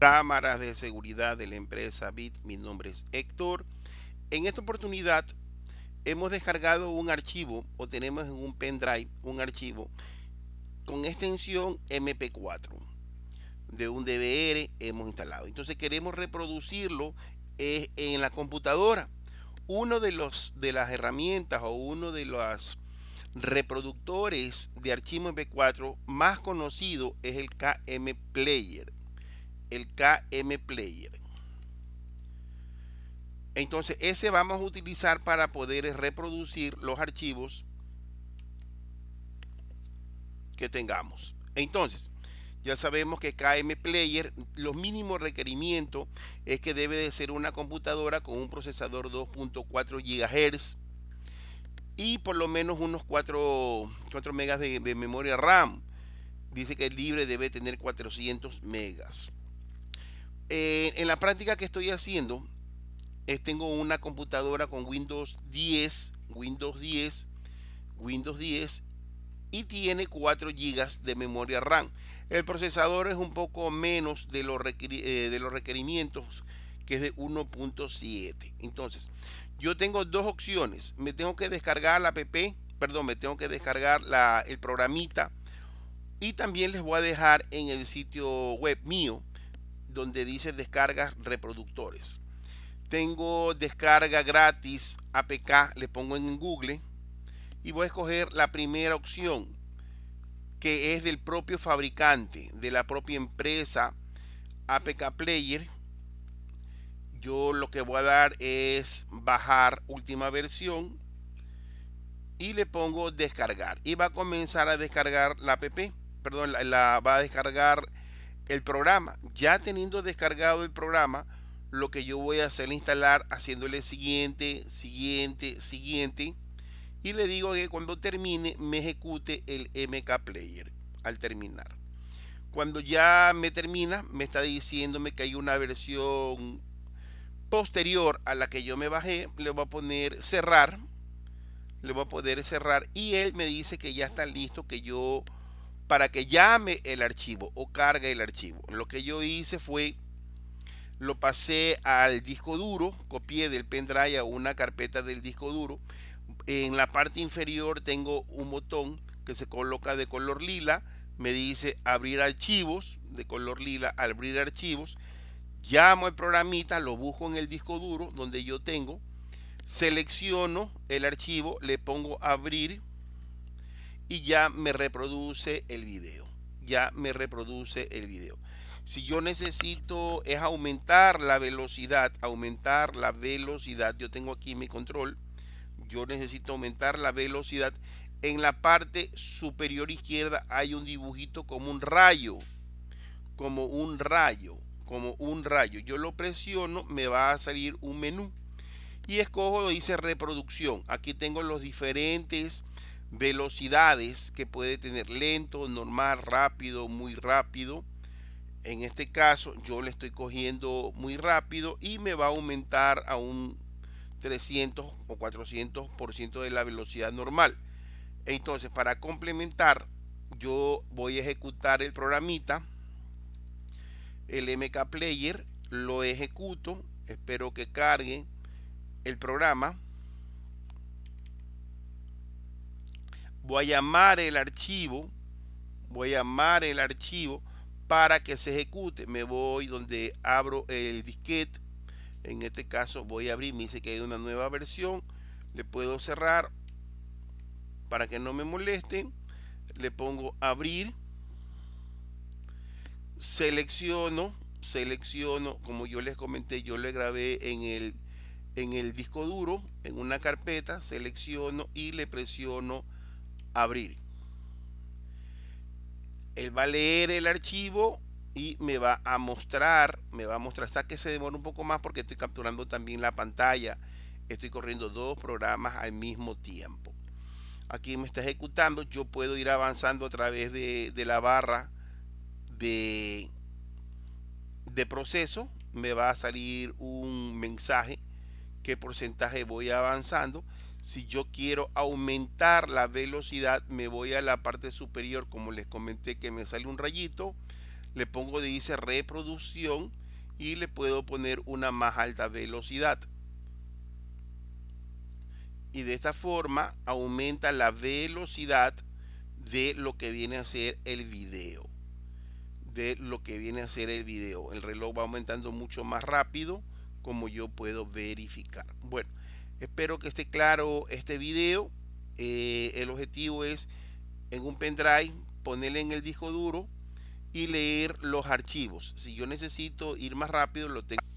cámaras de seguridad de la empresa BIT. Mi nombre es Héctor. En esta oportunidad hemos descargado un archivo o tenemos en un pendrive un archivo con extensión MP4 de un DVR hemos instalado. Entonces queremos reproducirlo eh, en la computadora. Uno de los de las herramientas o uno de los reproductores de archivo MP4 más conocido es el KM Player el KM Player. Entonces ese vamos a utilizar para poder reproducir los archivos que tengamos. Entonces, ya sabemos que KM Player, los mínimos requerimientos es que debe de ser una computadora con un procesador 2.4 GHz y por lo menos unos 4, 4 megas de, memoria RAM. Dice que el libre debe tener 400 megas. Eh, en la práctica que estoy haciendo, es, tengo una computadora con Windows 10, Windows 10, Windows 10 y tiene 4 GB de memoria RAM. El procesador es un poco menos de eh, los, requerimientos que es de 1.7. Entonces, yo tengo dos opciones. Me tengo que descargar la app, perdón, me tengo que descargar el programita y también les voy a dejar en el sitio web mío donde dice descargas reproductores. Tengo descarga gratis APK, le pongo en Google y voy a escoger la primera opción que es del propio fabricante, de la propia empresa APK Player. Yo lo que voy a dar es bajar última versión y le pongo descargar y va a comenzar a descargar la app, perdón, la, va a descargar el programa. Ya teniendo descargado el programa, lo que yo voy a hacer es instalar haciéndole siguiente, siguiente, siguiente. Y le digo que cuando termine me ejecute el MK Player al terminar. Cuando ya me termina, me está diciéndome que hay una versión posterior a la que yo me bajé. Le voy a poner cerrar. Le voy a poder cerrar. Y él me dice que ya está listo, que yo para que llame el archivo o cargue el archivo. Lo que yo hice fue lo pasé al disco duro, copié del pendrive a una carpeta del disco duro. En la parte inferior tengo un botón que se coloca de color lila, me dice abrir archivos, de color lila, abrir archivos. Llamo el programita, lo busco en el disco duro donde yo tengo, selecciono el archivo, le pongo abrir y ya me reproduce el video. Ya me reproduce el video. Si yo necesito es aumentar la velocidad, aumentar la velocidad. Yo tengo aquí mi control. Yo necesito aumentar la velocidad. En la parte superior izquierda hay un dibujito como un rayo. Como un rayo. Como un rayo. Yo lo presiono, me va a salir un menú. Y escojo, dice reproducción. Aquí tengo los diferentes velocidades que puede tener lento, normal, rápido, muy rápido. En este caso yo le estoy cogiendo muy rápido y me va a aumentar a un 300 o 400% de la velocidad normal. Entonces para complementar yo voy a ejecutar el programita, el MK Player, lo ejecuto, espero que cargue el programa voy a llamar el archivo, voy a llamar el archivo para que se ejecute. Me voy donde abro el disquete, en este caso voy a abrir, me dice que hay una nueva versión, le puedo cerrar para que no me moleste, le pongo abrir, selecciono, selecciono, como yo les comenté, yo le grabé en el, en el disco duro, en una carpeta, selecciono y le presiono abrir. Él va a leer el archivo y me va a mostrar, me va a mostrar, hasta que se demora un poco más porque estoy capturando también la pantalla. Estoy corriendo dos programas al mismo tiempo. Aquí me está ejecutando, yo puedo ir avanzando a través de, la barra de, de proceso. Me va a salir un mensaje que porcentaje voy avanzando si yo quiero aumentar la velocidad, me voy a la parte superior, como les comenté que me sale un rayito, le pongo dice reproducción y le puedo poner una más alta velocidad. Y de esta forma aumenta la velocidad de lo que viene a ser el video. De lo que viene a ser el video. El reloj va aumentando mucho más rápido como yo puedo verificar. Bueno, Espero que esté claro este video. Eh, el objetivo es en un pendrive ponerle en el disco duro y leer los archivos. Si yo necesito ir más rápido, lo tengo.